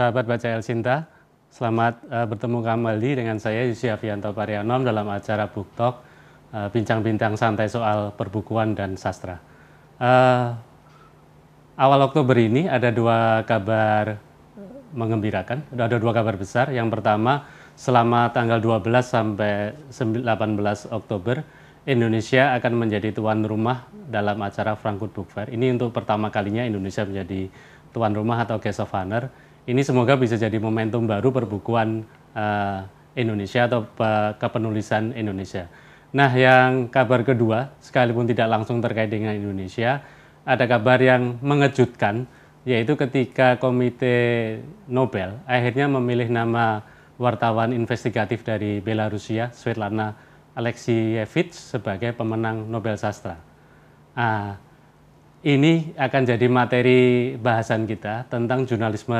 Sahabat Baca El Sinta, selamat uh, bertemu kembali dengan saya Yusi Avianto Parianom dalam acara BUKTOK uh, eh, Bincang-bincang santai soal perbukuan dan sastra. Uh, awal Oktober ini ada dua kabar mengembirakan, ada dua kabar besar. Yang pertama, selama tanggal 12 sampai 18 Oktober, Indonesia akan menjadi tuan rumah dalam acara Frankfurt Book Fair. Ini untuk pertama kalinya Indonesia menjadi tuan rumah atau guest of honor ini semoga bisa jadi momentum baru perbukuan uh, Indonesia atau eh, kepenulisan Indonesia. Nah, yang kabar kedua, sekalipun tidak langsung terkait dengan Indonesia, ada kabar yang mengejutkan, yaitu ketika Komite Nobel akhirnya memilih nama wartawan investigatif dari Belarusia, Svetlana Alexievich, sebagai pemenang Nobel Sastra. Ah, ini akan jadi materi bahasan kita tentang jurnalisme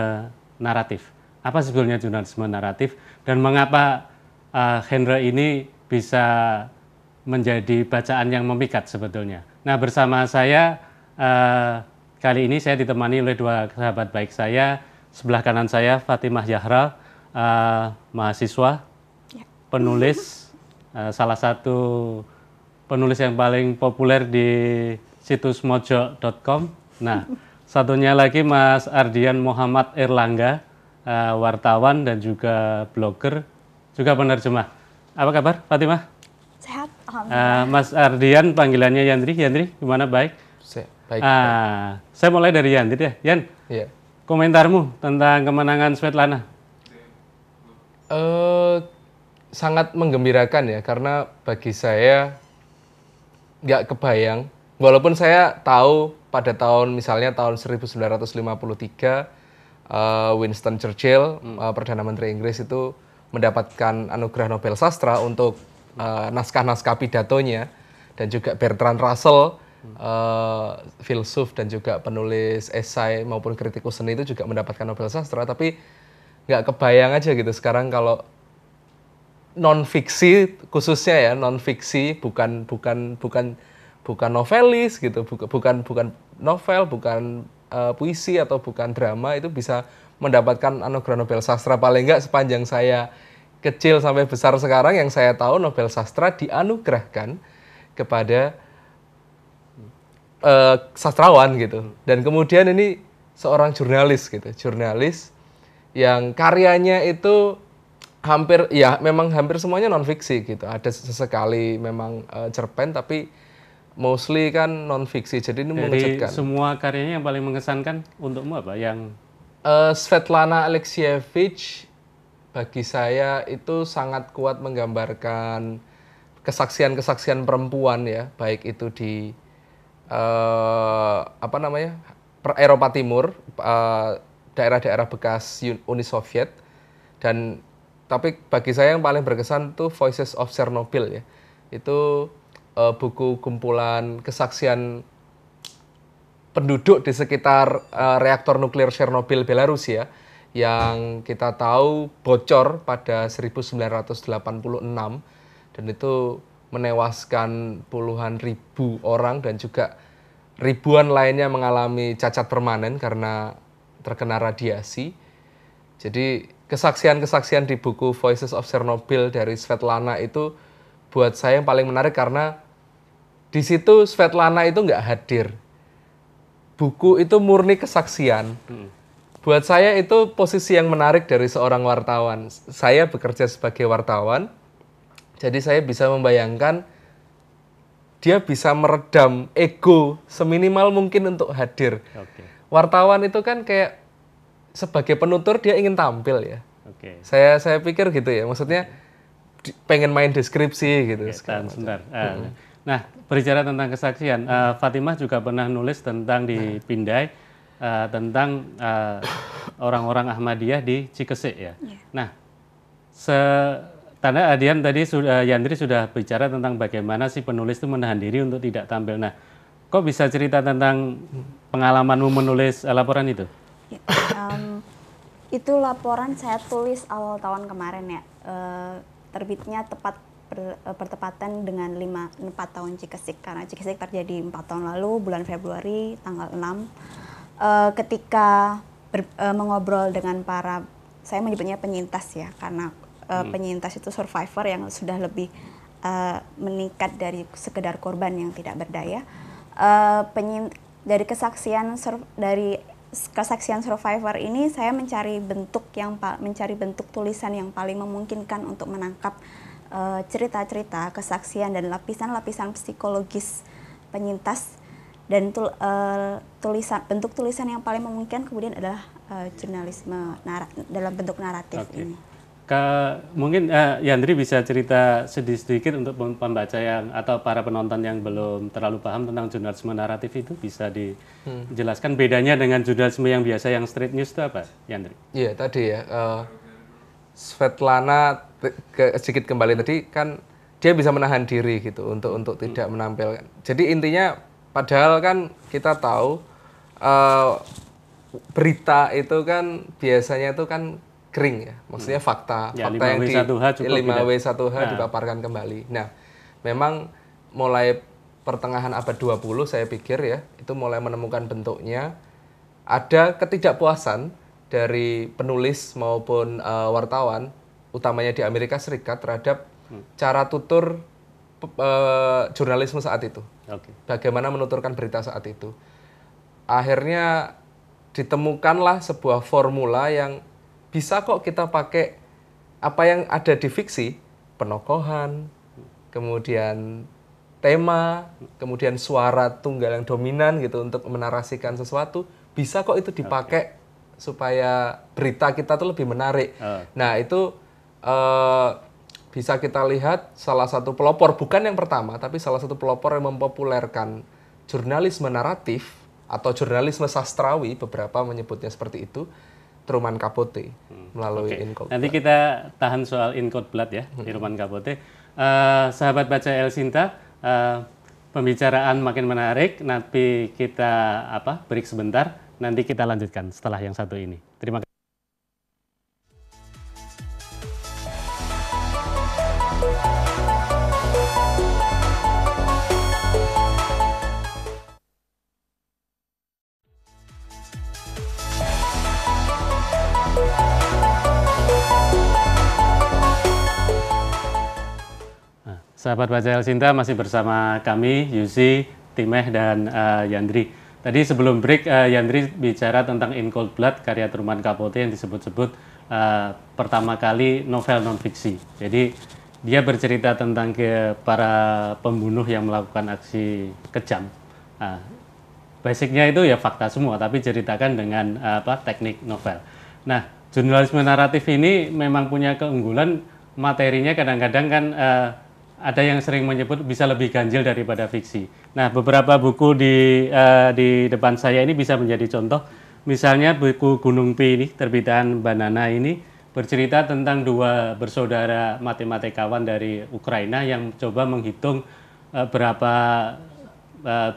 naratif. Apa sebetulnya jurnalisme naratif dan mengapa uh, genre ini bisa menjadi bacaan yang memikat sebetulnya. Nah bersama saya uh, kali ini saya ditemani oleh dua sahabat baik saya. Sebelah kanan saya Fatimah Yahra, uh, eh, mahasiswa, ya. penulis, uh, salah satu penulis yang paling populer di situsmojok.com. Nah, satunya lagi Mas Ardian Muhammad Erlangga, uh, wartawan dan juga blogger, juga penerjemah. Apa kabar, Fatimah? Sehat, eh, alhamdulillah. Uh, Mas Ardian panggilannya Yandri. Yandri, gimana baik? Se baik. Uh, saya mulai dari Yandri ya. Yan, yeah. komentarmu tentang kemenangan Svetlana? Uh, sangat menggembirakan ya, karena bagi saya nggak kebayang walaupun saya tahu pada tahun misalnya tahun 1953 uh, eh, Winston Churchill hmm. uh, perdana menteri Inggris itu mendapatkan anugerah Nobel sastra untuk naskah eh, naskah-naskah pidatonya dan juga Bertrand Russell uh, filsuf dan juga penulis esai maupun kritikus seni itu juga mendapatkan Nobel sastra tapi nggak kebayang aja gitu sekarang kalau non fiksi khususnya ya non fiksi bukan bukan bukan bukan novelis gitu bukan bukan novel bukan uh, puisi atau bukan drama itu bisa mendapatkan anugerah Nobel sastra paling enggak sepanjang saya kecil sampai besar sekarang yang saya tahu Nobel sastra dianugerahkan kepada uh, sastrawan gitu dan kemudian ini seorang jurnalis gitu jurnalis yang karyanya itu hampir ya memang hampir semuanya non fiksi gitu ada sesekali memang uh, cerpen tapi mostly kan non fiksi jadi ini jadi, mengejutkan semua karyanya yang paling mengesankan untukmu apa yang uh, Svetlana Alexievich bagi saya itu sangat kuat menggambarkan kesaksian-kesaksian perempuan ya baik itu di uh, apa namanya Eropa Timur daerah daerah-daerah bekas Uni Soviet dan tapi bagi saya yang paling berkesan tuh Voices of Chernobyl ya itu uh, buku kumpulan kesaksian penduduk di sekitar uh, reaktor nuklir Chernobyl Belarusia ya, yang kita tahu bocor pada 1986 dan itu menewaskan puluhan ribu orang dan juga ribuan lainnya mengalami cacat permanen karena terkena radiasi. Jadi kesaksian-kesaksian di buku Voices of Chernobyl dari Svetlana itu buat saya yang paling menarik karena di situ Svetlana itu nggak hadir. Buku itu murni kesaksian. Hmm. Buat saya itu posisi yang menarik dari seorang wartawan. Saya bekerja sebagai wartawan, jadi saya bisa membayangkan dia bisa meredam ego seminimal mungkin untuk hadir. Okay. Wartawan itu kan kayak sebagai penutur dia ingin tampil ya. Okay. Saya saya pikir gitu ya. Maksudnya okay. pengen main deskripsi gitu. Okay, sekarang sebentar. Uh, Nah, berbicara tentang kesaksian, uh, Fatimah juga pernah nulis tentang di Pindai uh, eh, tentang orang eh, orang-orang Ahmadiyah di Cikesik ya. Yeah. Nah, se tanda Adian tadi sudah Yandri sudah bicara tentang bagaimana si penulis itu menahan diri untuk tidak tampil. Nah, kok bisa cerita tentang pengalamanmu menulis uh, laporan itu? Um, itu laporan saya tulis awal tahun kemarin ya. Uh, terbitnya tepat Eh, bertepatan dengan 5 4 tahun Cikesik karena Cikesik terjadi 4 tahun lalu bulan Februari tanggal 6 uh, eh, ketika ber, uh, mengobrol dengan para saya menyebutnya penyintas ya karena uh, hmm. penyintas itu survivor yang sudah lebih uh, meningkat dari sekedar korban yang tidak berdaya uh, dari kesaksian dari kesaksian survivor ini saya mencari bentuk yang mencari bentuk tulisan yang paling memungkinkan untuk menangkap Eh, cerita-cerita, kesaksian dan lapisan-lapisan psikologis penyintas dan tul, uh, tulisan bentuk tulisan yang paling memungkinkan kemudian adalah uh, jurnalisme nara dalam bentuk naratif okay. ini. Ke, mungkin uh, Yandri bisa cerita sedikit untuk pembaca yang atau para penonton yang belum terlalu paham tentang jurnalisme naratif itu bisa dijelaskan hmm. bedanya dengan jurnalisme yang biasa yang street news itu apa, Yandri? Iya tadi ya. Uh Svetlana ke, sedikit kembali tadi kan dia bisa menahan diri gitu untuk untuk hmm. tidak menampilkan. Jadi intinya padahal kan kita tahu uh, berita itu kan biasanya itu kan kering ya. Maksudnya hmm. fakta, ya, fakta 5 w yang di 1 5W1H tidak. Nah. dipaparkan kembali. Nah, memang mulai pertengahan abad 20 saya pikir ya, itu mulai menemukan bentuknya ada ketidakpuasan dari penulis maupun uh, wartawan utamanya di Amerika Serikat terhadap hmm. cara tutur uh, jurnalisme saat itu. Okay. Bagaimana menuturkan berita saat itu. Akhirnya ditemukanlah sebuah formula yang bisa kok kita pakai apa yang ada di fiksi, penokohan, kemudian tema, kemudian suara tunggal yang dominan gitu untuk menarasikan sesuatu, bisa kok itu dipakai okay supaya berita kita tuh lebih menarik. Uh. Nah itu uh, bisa kita lihat salah satu pelopor bukan yang pertama tapi salah satu pelopor yang mempopulerkan jurnalisme naratif atau jurnalisme sastrawi beberapa menyebutnya seperti itu Truman Capote hmm. melalui okay. Nanti kita tahan soal In Blood ya hmm. Truman Capote. Uh, sahabat baca El Sinta uh, pembicaraan makin menarik nanti kita apa break sebentar Nanti kita lanjutkan setelah yang satu ini. Terima kasih. Nah, sahabat Baca Sinta masih bersama kami, Yusi, Timeh, dan uh, Yandri. Tadi sebelum break, uh, Yandri bicara tentang In Cold Blood, karya Truman Capote yang disebut-sebut uh, pertama kali novel non-fiksi. Jadi dia bercerita tentang ke para pembunuh yang melakukan aksi kejam. Uh, basicnya itu ya fakta semua, tapi ceritakan dengan uh, apa teknik novel. Nah, jurnalisme naratif ini memang punya keunggulan materinya kadang-kadang kan uh, ada yang sering menyebut bisa lebih ganjil daripada fiksi. Nah, beberapa buku di uh, di depan saya ini bisa menjadi contoh. Misalnya buku Gunung Pi ini terbitan Banana ini bercerita tentang dua bersaudara matematikawan dari Ukraina yang coba menghitung uh, berapa uh,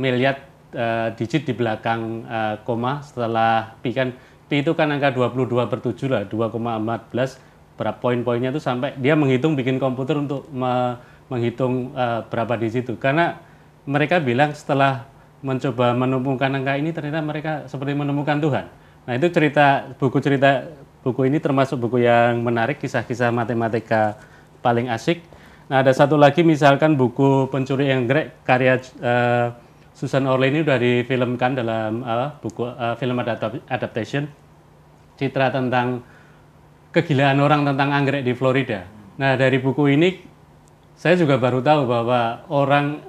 miliar uh, digit di belakang uh, koma setelah pi kan pi itu kan angka 22 per 7 lah, 2,14 berapa poin-poinnya itu sampai dia menghitung bikin komputer untuk me menghitung uh, berapa di situ karena mereka bilang setelah mencoba menemukan angka ini ternyata mereka seperti menemukan Tuhan. Nah, itu cerita buku cerita buku ini termasuk buku yang menarik kisah-kisah matematika paling asik. Nah, ada satu lagi misalkan buku Pencuri yang Grek karya uh, Susan Orlin ini sudah difilmkan dalam uh, buku uh, film adaptation. Citra tentang kegilaan orang tentang anggrek di Florida. Nah dari buku ini saya juga baru tahu bahwa orang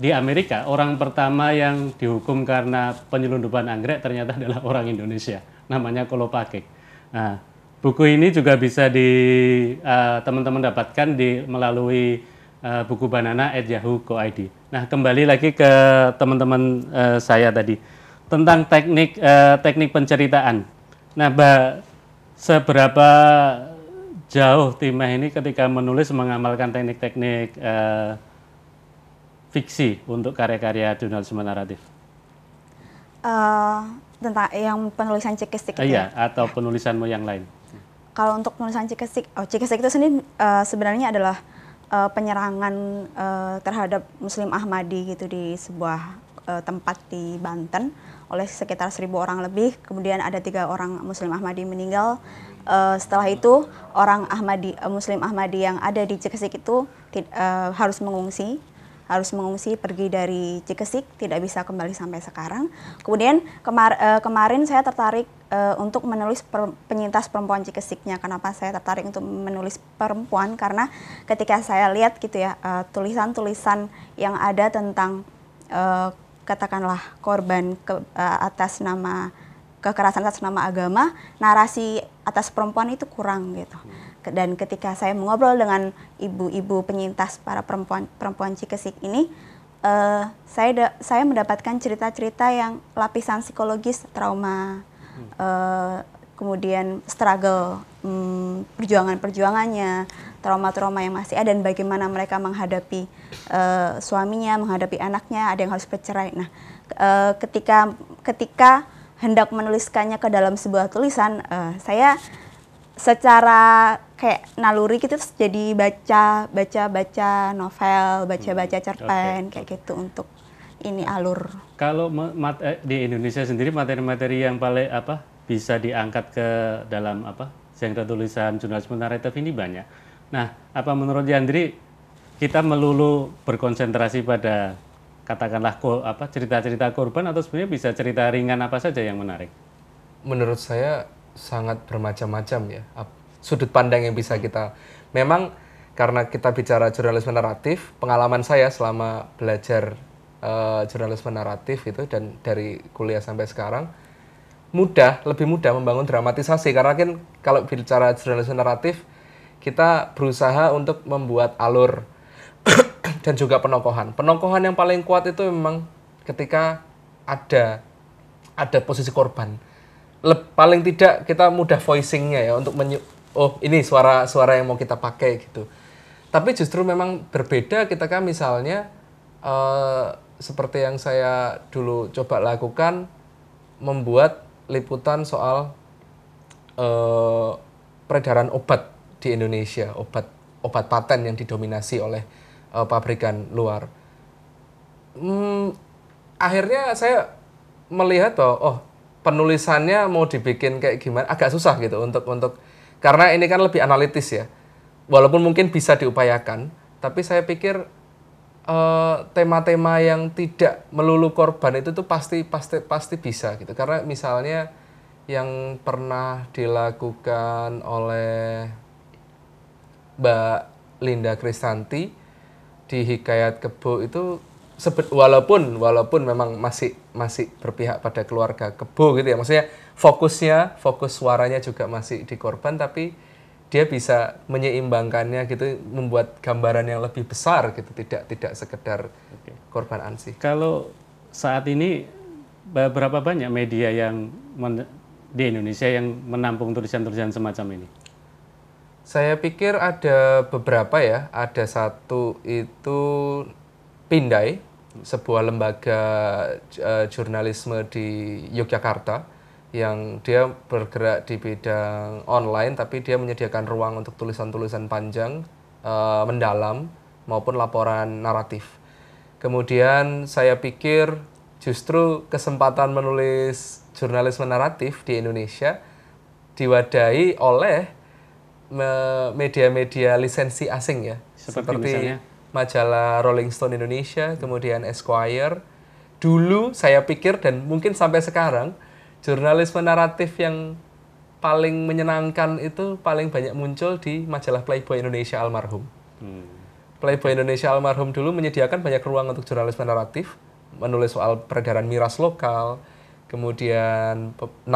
di Amerika orang pertama yang dihukum karena penyelundupan anggrek ternyata adalah orang Indonesia namanya Kolopake. Nah buku ini juga bisa di teman eh, teman-teman dapatkan di melalui uh, buku banana at yahoo.co.id. Nah, kembali lagi ke teman-teman uh, saya tadi tentang teknik uh, teknik penceritaan. Nah, Mbak Seberapa jauh Timah ini ketika menulis mengamalkan teknik-teknik eh, fiksi untuk karya-karya jurnal naratif? Uh, eh, tentang yang penulisan cikistik uh, itu? Ya? Iya, atau penulisanmu yang lain. Kalau untuk penulisan cikistik, oh cikistik itu sendiri uh, sebenarnya adalah uh, penyerangan uh, terhadap Muslim Ahmadi gitu di sebuah uh, tempat di Banten oleh sekitar seribu orang lebih. Kemudian ada tiga orang Muslim Ahmadi meninggal. Uh, setelah itu orang Ahmadi uh, Muslim Ahmadi yang ada di Cikesik itu uh, harus mengungsi harus mengungsi pergi dari Cikesik, tidak bisa kembali sampai sekarang. Kemudian kemar uh, kemarin saya tertarik uh, untuk menulis per penyintas perempuan Cikesiknya. Kenapa saya tertarik untuk menulis perempuan? Karena ketika saya lihat gitu ya tulisan-tulisan uh, yang ada tentang uh, katakanlah korban ke, uh, atas nama kekerasan atas nama agama, narasi atas perempuan itu kurang gitu. Hmm. Dan ketika saya mengobrol dengan ibu-ibu penyintas para perempuan perempuan Cikesik ini, uh, saya da, saya mendapatkan cerita-cerita yang lapisan psikologis trauma. Uh, kemudian struggle hmm, perjuangan-perjuangannya, trauma-trauma yang masih ada dan bagaimana mereka menghadapi uh, suaminya, menghadapi anaknya, ada yang harus bercerai. Nah, uh, ketika ketika hendak menuliskannya ke dalam sebuah tulisan, uh, saya secara kayak naluri gitu jadi baca baca baca novel baca baca hmm, cerpen okay. kayak gitu untuk ini alur kalau di Indonesia sendiri materi-materi yang paling apa bisa diangkat ke dalam apa yang tulisan jurnalisme naratif ini banyak. Nah, apa menurut Yandri kita melulu berkonsentrasi pada katakanlah apa cerita-cerita korban atau sebenarnya bisa cerita ringan apa saja yang menarik? Menurut saya sangat bermacam-macam ya sudut pandang yang bisa kita. Memang karena kita bicara jurnalisme naratif, pengalaman saya selama belajar uh, jurnalisme naratif itu dan dari kuliah sampai sekarang mudah, lebih mudah membangun dramatisasi karena kan kalau bicara jurnalis naratif kita berusaha untuk membuat alur dan juga penokohan. Penokohan yang paling kuat itu memang ketika ada ada posisi korban. Le, paling tidak kita mudah voicingnya ya untuk menyu oh ini suara suara yang mau kita pakai gitu. Tapi justru memang berbeda kita kan misalnya uh, seperti yang saya dulu coba lakukan membuat liputan soal uh, peredaran obat di Indonesia, obat obat paten yang didominasi oleh uh, pabrikan luar. Hmm, akhirnya saya melihat bahwa oh penulisannya mau dibikin kayak gimana agak susah gitu untuk untuk karena ini kan lebih analitis ya. Walaupun mungkin bisa diupayakan, tapi saya pikir Eh, tema-tema uh, yang tidak melulu korban itu tuh pasti pasti pasti bisa gitu karena misalnya yang pernah dilakukan oleh Mbak Linda Kristanti di Hikayat Kebo itu sebet, walaupun walaupun memang masih masih berpihak pada keluarga Kebo gitu ya maksudnya fokusnya fokus suaranya juga masih di korban tapi dia bisa menyeimbangkannya gitu membuat gambaran yang lebih besar gitu tidak tidak sekedar okay. korban ansih. Kalau saat ini berapa banyak media yang men- di Indonesia yang menampung tulisan-tulisan semacam ini? Saya pikir ada beberapa ya. Ada satu itu Pindai, sebuah lembaga uh, jurnalisme di Yogyakarta yang dia bergerak di bidang online tapi dia menyediakan ruang untuk tulisan-tulisan panjang, uh, mendalam maupun laporan naratif. Kemudian saya pikir justru kesempatan menulis jurnalisme naratif di Indonesia diwadahi oleh media-media lisensi asing ya. Seperti, Seperti majalah Rolling Stone Indonesia, kemudian Esquire. Dulu saya pikir dan mungkin sampai sekarang jurnalis naratif yang paling menyenangkan itu paling banyak muncul di majalah Playboy Indonesia almarhum. Hmm. Playboy Indonesia almarhum dulu menyediakan banyak ruang untuk jurnalis naratif, menulis soal peredaran miras lokal, kemudian 65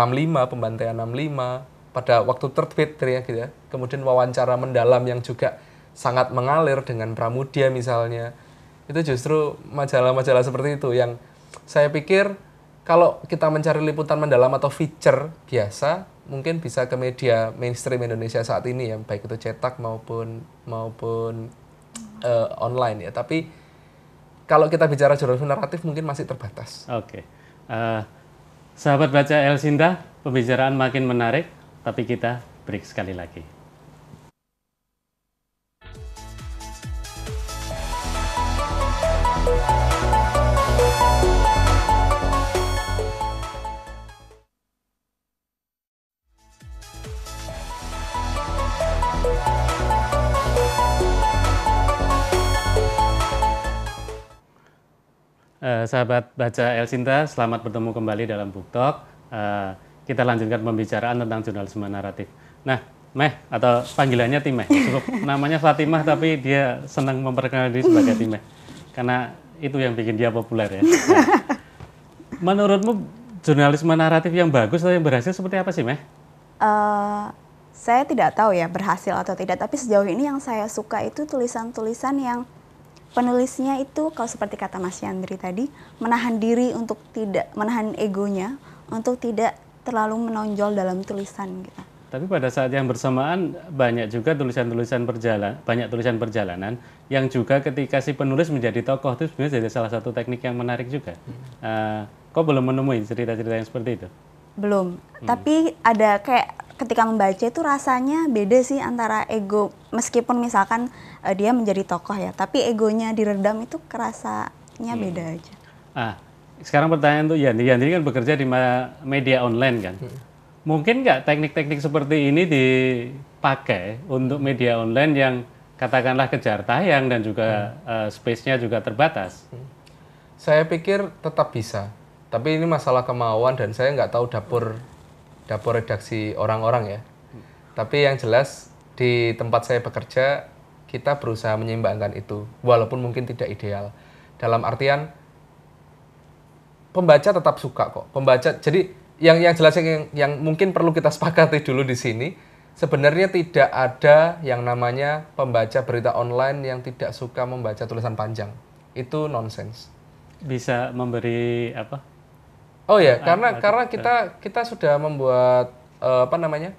pembantaian 65 pada waktu terbit ya gitu ya. Kemudian wawancara mendalam yang juga sangat mengalir dengan Pramudia misalnya. Itu justru majalah-majalah seperti itu yang saya pikir kalau kita mencari liputan mendalam atau feature biasa mungkin bisa ke media mainstream Indonesia saat ini ya baik itu cetak maupun maupun uh, online ya tapi kalau kita bicara jurnalisme naratif mungkin masih terbatas. Oke, okay. uh, eh, sahabat baca El Sinta pembicaraan makin menarik tapi kita break sekali lagi. sahabat baca El Sinta, selamat bertemu kembali dalam BookTok. Uh, eh, kita lanjutkan pembicaraan tentang jurnalisme naratif. Nah, Meh atau panggilannya Timeh, cukup namanya Fatimah tapi dia senang memperkenalkan diri sebagai Timeh. Karena itu yang bikin dia populer ya. menurutmu jurnalisme naratif yang bagus atau yang berhasil seperti apa sih Meh? Uh, saya tidak tahu ya berhasil atau tidak, tapi sejauh ini yang saya suka itu tulisan-tulisan yang penulisnya itu kalau seperti kata Mas Yandri tadi menahan diri untuk tidak menahan egonya untuk tidak terlalu menonjol dalam tulisan gitu. Tapi pada saat yang bersamaan banyak juga tulisan-tulisan perjalanan, banyak tulisan perjalanan yang juga ketika si penulis menjadi tokoh itu sebenarnya jadi salah satu teknik yang menarik juga. Uh, kok belum menemui cerita-cerita yang seperti itu? Belum. Hmm. Tapi ada kayak ketika membaca itu rasanya beda sih antara ego meskipun misalkan uh, dia menjadi tokoh ya tapi egonya diredam itu kerasanya hmm. beda aja. Ah sekarang pertanyaan tuh Yandi Yandi kan bekerja di media online kan hmm. mungkin nggak teknik-teknik seperti ini dipakai untuk media online yang katakanlah kejar tayang dan juga hmm. uh, space-nya juga terbatas. Hmm. Saya pikir tetap bisa tapi ini masalah kemauan dan saya nggak tahu dapur dapur redaksi orang-orang ya. Tapi yang jelas di tempat saya bekerja kita berusaha menyeimbangkan itu walaupun mungkin tidak ideal. Dalam artian pembaca tetap suka kok. Pembaca jadi yang yang jelas yang yang mungkin perlu kita sepakati dulu di sini sebenarnya tidak ada yang namanya pembaca berita online yang tidak suka membaca tulisan panjang. Itu nonsens. Bisa memberi apa? Oh ya, karena ah, karena kita nah. kita sudah membuat uh, apa namanya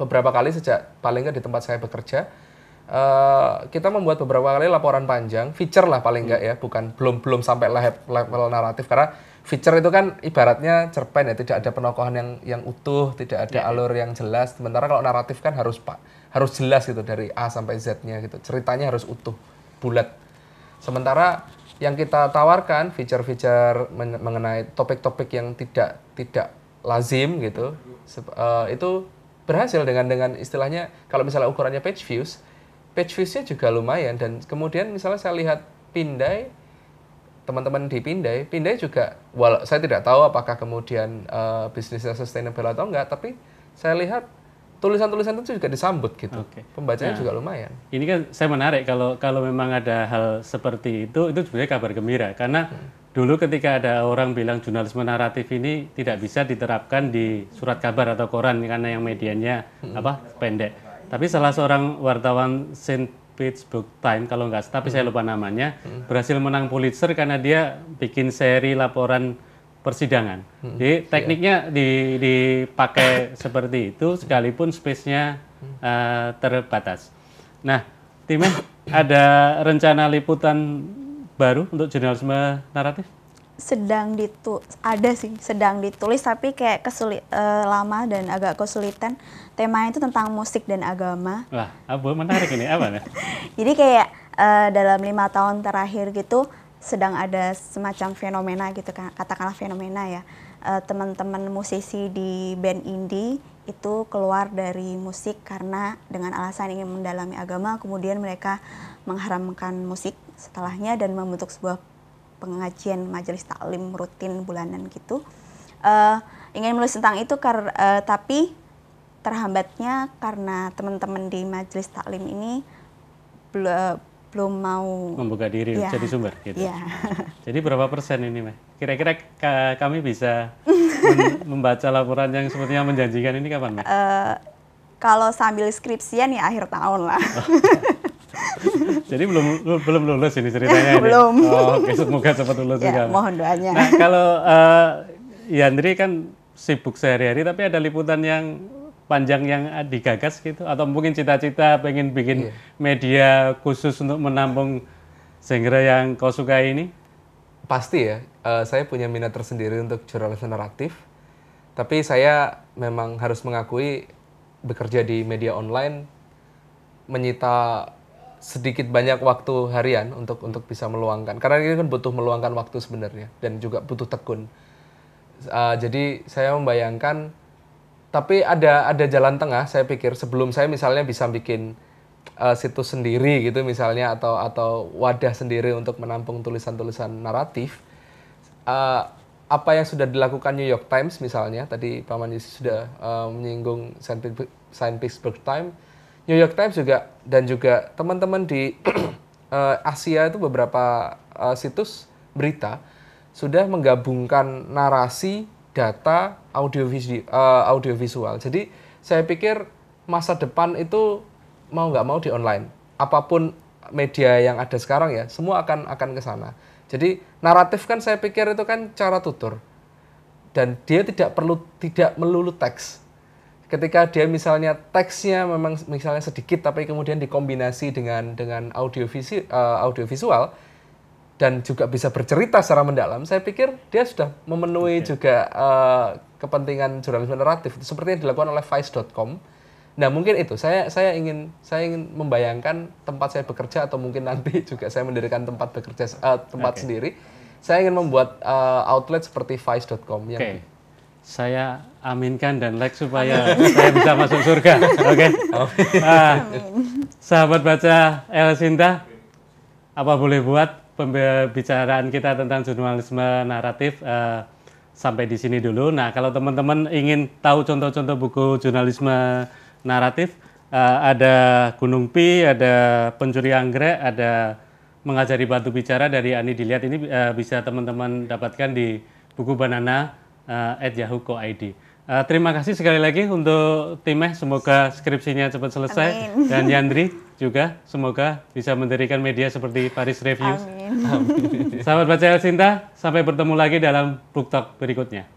beberapa kali sejak paling nggak di tempat saya bekerja uh, kita membuat beberapa kali laporan panjang feature lah paling nggak hmm. ya bukan belum belum sampai level, level naratif karena feature itu kan ibaratnya cerpen ya tidak ada penokohan yang yang utuh tidak ada yeah. Iya. alur yang jelas sementara kalau naratif kan harus pak harus jelas gitu dari A sampai Z-nya gitu ceritanya harus utuh bulat sementara yang kita tawarkan fitur-fitur mengenai topik-topik yang tidak tidak lazim gitu uh, itu berhasil dengan dengan istilahnya kalau misalnya ukurannya page views page viewsnya juga lumayan dan kemudian misalnya saya lihat pindai teman-teman di Pindai, Pindai juga, walau saya tidak tahu apakah kemudian uh, bisnisnya sustainable atau enggak, tapi saya lihat tulisan-tulisan itu juga disambut gitu. Okay. Pembacanya nah, juga lumayan. Ini kan saya menarik kalau kalau memang ada hal seperti itu itu sebenarnya kabar gembira karena hmm. dulu ketika ada orang bilang jurnalisme naratif ini tidak bisa diterapkan di surat kabar atau koran karena yang medianya hmm. apa pendek. Tapi salah seorang wartawan Saint Petersburg Time kalau nggak tapi hmm. saya lupa namanya hmm. berhasil menang Pulitzer karena dia bikin seri laporan persidangan. Hmm. Jadi iya. tekniknya yeah. di, dipakai seperti itu sekalipun space-nya uh, terbatas. Nah, Timen, ada rencana liputan baru untuk jurnalisme naratif? Sedang ditulis, ada sih, sedang ditulis tapi kayak kesulit uh, lama dan agak kesulitan. Temanya itu tentang musik dan agama. Wah, abu menarik ini apa nih? Jadi kayak uh, dalam lima tahun terakhir gitu sedang ada semacam fenomena gitu kan katakanlah fenomena ya eh, teman-teman musisi di band indie itu keluar dari musik karena dengan alasan ingin mendalami agama kemudian mereka mengharamkan musik setelahnya dan membentuk sebuah pengajian majelis taklim rutin bulanan gitu uh, ingin menulis tentang itu kar uh, tapi terhambatnya karena teman-teman di majelis taklim ini belum mau membuka diri ya. jadi sumber gitu. Ya. Jadi berapa persen ini, Meh? Kira-kira kami bisa membaca laporan yang sepertinya menjanjikan ini kapan, Meh? Uh, kalau sambil skripsian ya akhir tahun lah. jadi belum belum lulus ini ceritanya. belum. Ini. Oh, okay. semoga cepat lulus ya, juga. Mohon doanya. Nah, kalau uh, Yandri kan sibuk sehari-hari tapi ada liputan yang panjang yang eh, digagas gitu atau mungkin cita-cita pengen bikin yeah. media khusus untuk menampung genre yang kau suka ini? Pasti ya. Uh, saya punya minat tersendiri untuk jurnalis naratif. Tapi saya memang harus mengakui bekerja di media online menyita sedikit banyak waktu harian untuk untuk bisa meluangkan karena ini kan butuh meluangkan waktu sebenarnya dan juga butuh tekun uh, jadi saya membayangkan tapi ada ada jalan tengah saya pikir sebelum saya misalnya bisa bikin uh, situs sendiri gitu misalnya atau atau wadah sendiri untuk menampung tulisan-tulisan naratif uh, apa yang sudah dilakukan New York Times misalnya tadi Pak Manis sudah uh, menyinggung Saint Petersburg Times New York Times juga dan juga teman-teman di uh, Asia itu beberapa uh, situs berita sudah menggabungkan narasi data eh, audiovisual. Jadi saya pikir masa depan itu mau nggak mau di online. Apapun media yang ada sekarang ya, semua akan akan ke sana. Jadi naratif kan saya pikir itu kan cara tutur. Dan dia tidak perlu tidak melulu teks. Ketika dia misalnya teksnya memang misalnya sedikit tapi kemudian dikombinasi dengan dengan eh, audiovisual uh, audiovisual dan juga bisa bercerita secara mendalam, saya pikir dia sudah memenuhi okay. juga uh, kepentingan jurnalisme naratif seperti yang dilakukan oleh vice.com. Nah, mungkin itu. Saya saya ingin saya ingin membayangkan tempat saya bekerja atau mungkin nanti juga saya mendirikan tempat bekerja uh, tempat okay. sendiri. Saya ingin membuat uh, outlet seperti vice.com yang okay. saya aminkan dan like supaya saya bisa masuk surga. Oke. Okay? Uh, ah, sahabat baca El Sinta apa boleh buat pembicaraan kita tentang jurnalisme naratif uh, sampai di sini dulu. Nah, kalau teman-teman ingin tahu contoh-contoh buku jurnalisme naratif, uh, ada Gunung Pi, ada Pencuri Anggrek, ada Mengajari Batu Bicara dari Ani Dilihat. Ini uh, bisa teman-teman dapatkan di buku banana uh, at yahoo.co.id. Uh, terima kasih sekali lagi untuk Timeh, Semoga skripsinya cepat selesai Amin. dan Yandri juga semoga bisa mendirikan media seperti Paris Review. Amin. Sahabat Baca Cinta, sampai bertemu lagi dalam Book Talk berikutnya.